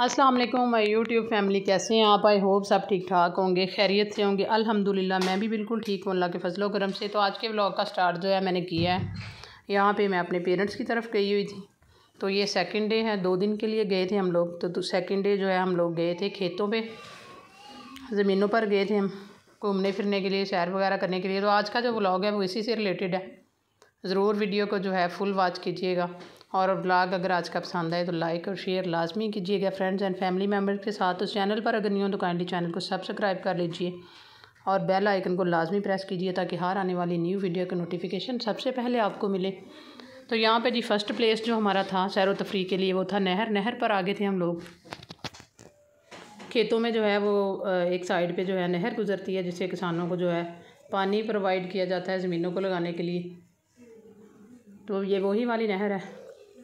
अस्सलाम वालेकुम my YouTube family कैसे हैं आप आई होप सब ठीक ठाक होंगे खैरियत से होंगे अल्हम्दुलिल्लाह मैं भी बिल्कुल ठीक हूँ अल्लाह के फजलो करम से तो आज के ब्लॉग का स्टार्ट जो है मैंने किया है यहाँ पे मैं अपने पेरेंट्स की तरफ गई हुई थी तो ये सेकेंड डे है दो दिन के लिए गए थे हम लोग तो, तो सेकेंड डे जो है हम लोग गए थे खेतों पर ज़मीनों पर गए थे हम घूमने फिरने के लिए सैर वगैरह करने के लिए तो आज का जो ब्लॉग है वो इसी से रिलेटेड है ज़रूर वीडियो को जो है फुल वॉच कीजिएगा और ब्लॉग अगर आज का पसंद आए तो लाइक और शेयर लाजमी कीजिएगा फ्रेंड्स एंड फैमिली मेम्बर के साथ उस चैनल पर अगर नहीं हो तो काइंडली चैनल को सब्सक्राइब कर लीजिए और बेल आइकन को लाजमी प्रेस कीजिए ताकि हर आने वाली न्यू वीडियो का नोटिफिकेशन सबसे पहले आपको मिले तो यहाँ पे जी फ़र्स्ट प्लेस जो हमारा था सैर व तफरी के लिए वो था नहर नहर पर आगे थे हम लोग खेतों में जो है वो एक साइड पे जो है नहर गुजरती है जिससे किसानों को जो है पानी प्रोवाइड किया जाता है ज़मीनों को लगाने के लिए तो ये वही वाली नहर है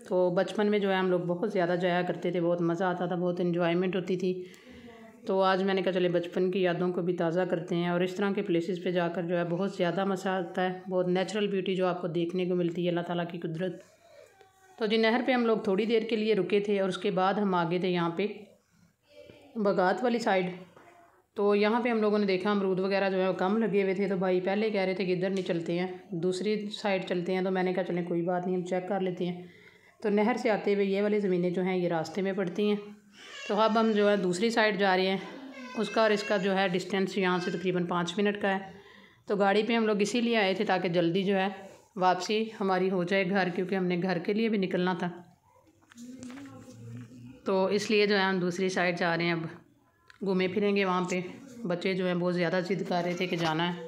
तो बचपन में जो है हम लोग बहुत ज़्यादा जाया करते थे बहुत मज़ा आता था बहुत इन्जॉयमेंट होती थी तो आज मैंने कहा चले बचपन की यादों को भी ताज़ा करते हैं और इस तरह के प्लेसेस पे जाकर जो है बहुत ज़्यादा मज़ा आता है बहुत नेचुरल ब्यूटी जो आपको देखने को मिलती है अल्लाह ताला की कुदरत तो जी नहर पे हम लोग थोड़ी देर के लिए रुके थे और उसके बाद हम आगे थे यहाँ पे बगात वाली साइड तो यहाँ पर हम लोगों ने देखा अमरूद वगैरह जो है कम लगे हुए थे तो भाई पहले कह रहे थे कि इधर नहीं चलते हैं दूसरी साइड चलते हैं तो मैंने कहा चलें कोई बात नहीं हम चेक कर लेते हैं तो नहर से आते हुए ये वाली ज़मीनें जो हैं ये रास्ते में पड़ती हैं तो अब हम जो है दूसरी साइड जा रहे हैं उसका और इसका जो है डिस्टेंस यहाँ से तकरीबन तो पाँच मिनट का है तो गाड़ी पे हम लोग लिए आए थे ताकि जल्दी जो है वापसी हमारी हो जाए घर क्योंकि हमने घर के लिए भी निकलना था तो इसलिए जो है हम दूसरी साइड जा रहे हैं अब घूमे फिरेंगे वहाँ पर बच्चे जो हैं बहुत ज़्यादा जिद कर रहे थे कि जाना है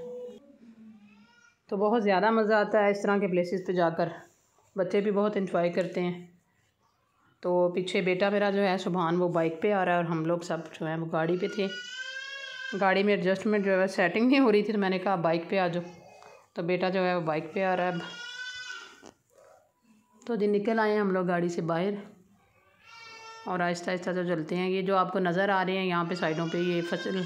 तो बहुत ज़्यादा मज़ा आता है इस तरह के प्लेसेस पे जाकर बच्चे भी बहुत इन्जॉय करते हैं तो पीछे बेटा मेरा जो है सुबहान वो बाइक पे आ रहा है और हम लोग सब जो है वो गाड़ी पे थे गाड़ी में एडजस्टमेंट जो है सेटिंग नहीं हो रही थी तो मैंने कहा बाइक पे आ जाओ तो बेटा जो है वो बाइक पे आ रहा है तो जी निकल आए हैं हम लोग गाड़ी से बाहर और आहिस्ता आहिस्ता जो चलते हैं ये जो आपको नज़र आ रहे हैं यहाँ पर साइडों पर ये फसल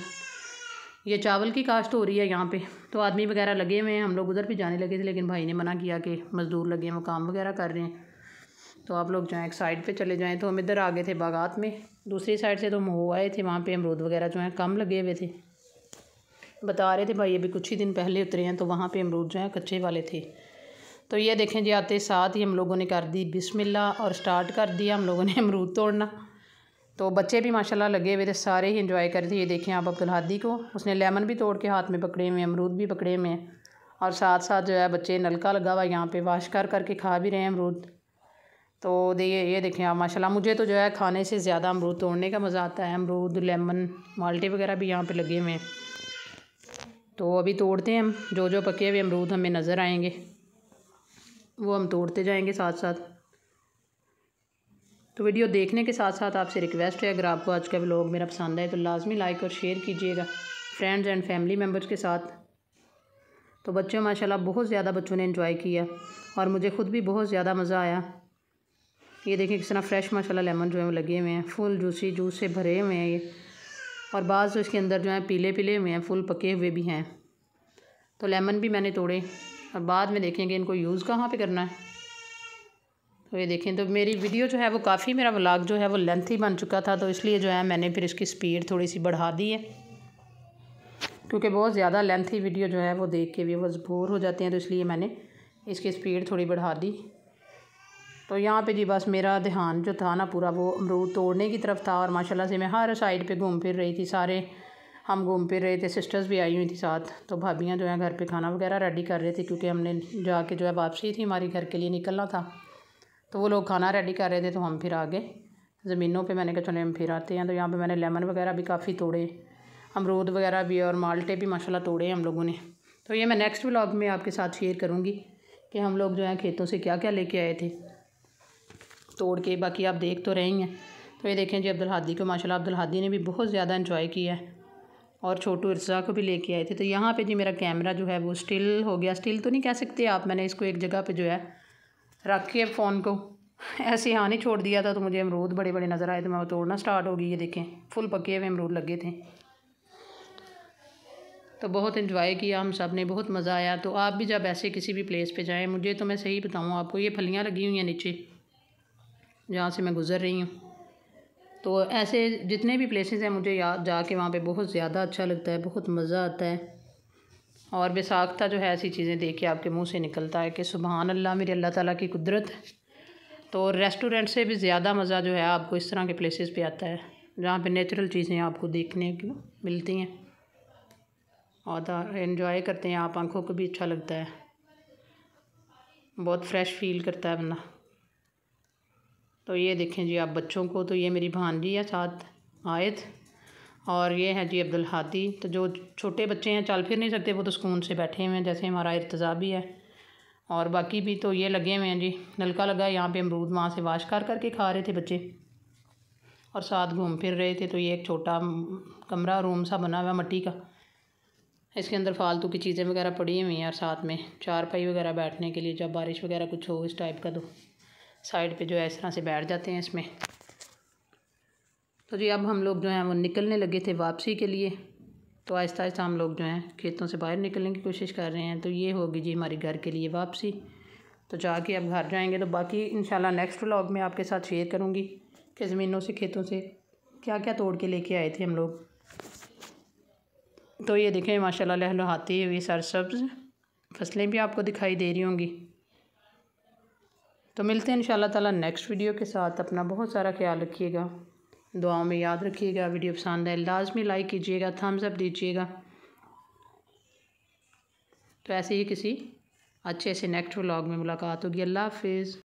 ये चावल की काश्त हो रही है यहाँ पे तो आदमी वगैरह लगे हुए हैं हम लोग उधर भी जाने लगे थे लेकिन भाई ने मना किया कि मज़दूर लगे हैं वो काम वगैरह कर रहे हैं तो आप लोग जाएँ एक साइड पे चले जाएँ तो हम इधर आ गए थे बागात में दूसरी साइड से तो हम हो आए थे वहाँ पे अमरूद वगैरह जो हैं कम लगे हुए थे बता रहे थे भाई अभी कुछ ही दिन पहले उतरे हैं तो वहाँ पर अमरूद जो हैं कच्चे वाले थे तो ये देखें जी आते साथ ही हम लोगों ने कर दी बिसमिल्ला और स्टार्ट कर दिया हम लोगों ने अमरूद तोड़ना तो बच्चे भी माशाल्लाह लगे हुए थे सारे ही इन्जॉय कर रहे थे ये देखें आप अब्दुल हादी को उसने लेमन भी तोड़ के हाथ में पकड़े हुए हैं अमरूद भी पकड़े हुए हैं और साथ साथ जो है बच्चे नलका लगा हुआ यहाँ पे वाश कर करके खा भी रहे हैं अमरूद तो दे ये देखें आप माशाल्लाह मुझे तो जो है खाने से ज़्यादा अमरूद तोड़ने का मज़ा आता है अमरूद लेमन माल्टे वगैरह भी यहाँ पर लगे हुए हैं तो अभी तोड़ते हैं हम जो जो पके हुए अमरूद हमें नज़र आएंगे वो हम तोड़ते जाएंगे साथ साथ तो वीडियो देखने के साथ साथ आपसे रिक्वेस्ट है अगर आपको आज का ब्लॉग मेरा पसंद आए तो लाजमी लाइक और शेयर कीजिएगा फ्रेंड्स एंड फैमिली मेम्बर्स के साथ तो बच्चों माशा बहुत ज़्यादा बच्चों ने इन्जॉय किया और मुझे ख़ुद भी बहुत ज़्यादा मज़ा आया ये देखें किस तरह फ्रेश माशाल्लाह लेमन जो है वो लगे हुए हैं फुल जूसी जूस से भरे हुए हैं ये और बाद तो इसके अंदर जो है पीले पीले हुए हैं फुल पके हुए भी हैं तो लेमन भी मैंने तोड़े और बाद में देखेंगे इनको यूज़ कहाँ पे करना है तो ये देखें तो मेरी वीडियो जो है वो काफ़ी मेरा व्लाग जो है वो लेंथी बन चुका था तो इसलिए जो है मैंने फिर इसकी स्पीड थोड़ी सी बढ़ा दी है क्योंकि बहुत ज़्यादा लेंथी वीडियो जो है वो देख के व्यूवर्स बोर हो जाते हैं तो इसलिए मैंने इसकी स्पीड थोड़ी बढ़ा दी तो यहाँ पे जी बस मेरा ध्यान जो था ना पूरा वो अमरूद तोड़ने की तरफ था और माशाल्लाह से मैं हर साइड पे घूम फिर रही थी सारे हम घूम फिर रहे थे सिस्टर्स भी आई हुई थी साथ तो भाभियाँ जो हैं घर पे खाना वगैरह रेडी कर रहे थे क्योंकि हमने जाके जो है वापसी थी हमारी घर के लिए निकलना था तो वो लोग खाना रेडी कर रहे थे तो हम फिर आ गए ज़मीनों पे मैंने कहा चले हम फिर आते हैं तो यहाँ पे मैंने लेमन वगैरह भी काफ़ी तोड़े अमरूद वगैरह भी और माल्टे भी माशाल्लाह तोड़े हम लोगों ने तो ये मैं नेक्स्ट व्लॉग में आपके साथ शेयर करूँगी कि हम लोग जो है खेतों से क्या क्या लेके आए थे तोड़ के बाकी आप देख तो रहे हैं तो ये देखें जी अब्दुल हादी को माशाल्लाह अब्दुल हादी ने भी बहुत ज़्यादा इन्जॉय किया है और छोटू इर्जा को भी लेके आए थे तो यहाँ पे जी मेरा कैमरा जो है वो स्टिल हो गया स्टिल तो नहीं कह सकते आप मैंने इसको एक जगह पे जो है के फ़ोन को ऐसे यहाँ नहीं छोड़ दिया था तो मुझे अमरूद बड़े बड़े नज़र आए तो मैं वो तोड़ना स्टार्ट हो गई ये देखें फुल पके हुए अमरूद लगे थे तो बहुत इन्जॉय किया हम सब ने बहुत मज़ा आया तो आप भी जब ऐसे किसी भी प्लेस पे जाएं मुझे तो मैं सही बताऊँ आपको ये फलियाँ लगी हुई हैं नीचे जहाँ से मैं गुज़र रही हूँ तो ऐसे जितने भी प्लेसेस हैं मुझे याद जाके वहाँ पे बहुत ज़्यादा अच्छा लगता है बहुत मज़ा आता है और बेसाख्ता जो है ऐसी चीज़ें देख के आपके मुंह से निकलता है कि सुबहान अल्लाह मेरे अल्लाह ताला की कुदरत तो रेस्टोरेंट से भी ज़्यादा मज़ा जो है आपको इस तरह के प्लेसेस पे आता है जहाँ पे नेचुरल चीज़ें आपको देखने को मिलती हैं और इन्जॉय करते हैं आप आंखों को भी अच्छा लगता है बहुत फ्रेश फील करता है बंदा तो ये देखें जी आप बच्चों को तो ये मेरी भानजी है साथ आयत और ये है जी अब्दुल हादी तो जो छोटे बच्चे हैं चल फिर नहीं सकते वो तो सुकून से बैठे हुए हैं जैसे हमारा इरतज़ा भी है और बाकी भी तो ये लगे हुए हैं जी नलका लगा है यहाँ पर अमरूद वहाँ से वाश कर करके खा रहे थे बच्चे और साथ घूम फिर रहे थे तो ये एक छोटा कमरा रूम सा बना हुआ मट्टी का इसके अंदर फालतू की चीज़ें वगैरह पड़ी हुई हैं और साथ में चारपाई वगैरह बैठने के लिए जब बारिश वगैरह कुछ हो इस टाइप का तो साइड पे जो है इस तरह से बैठ जाते हैं इसमें तो जी अब हम लोग जो हैं वो निकलने लगे थे वापसी के लिए तो आहिस्ता आहिस्ता हम लोग जो हैं खेतों से बाहर निकलने की कोशिश कर रहे हैं तो ये होगी जी हमारे घर के लिए वापसी तो जाके अब घर जाएंगे तो बाकी इन नेक्स्ट व्लॉग में आपके साथ शेयर करूँगी कि ज़मीनों से खेतों से क्या क्या तोड़ के लेके आए थे हम लोग तो ये देखें माशाल्लाह लहलहाती हुई सर सब्ज फसलें भी आपको दिखाई दे रही होंगी तो मिलते हैं इन ताला नेक्स्ट वीडियो के साथ अपना बहुत सारा ख्याल रखिएगा दुआओं में याद रखिएगा वीडियो पसंद है लाजमी लाइक कीजिएगा थम्स अप दीजिएगा तो ऐसे ही किसी अच्छे से नेक्स्ट व्लॉग में मुलाकात होगी अल्लाह हाफिज़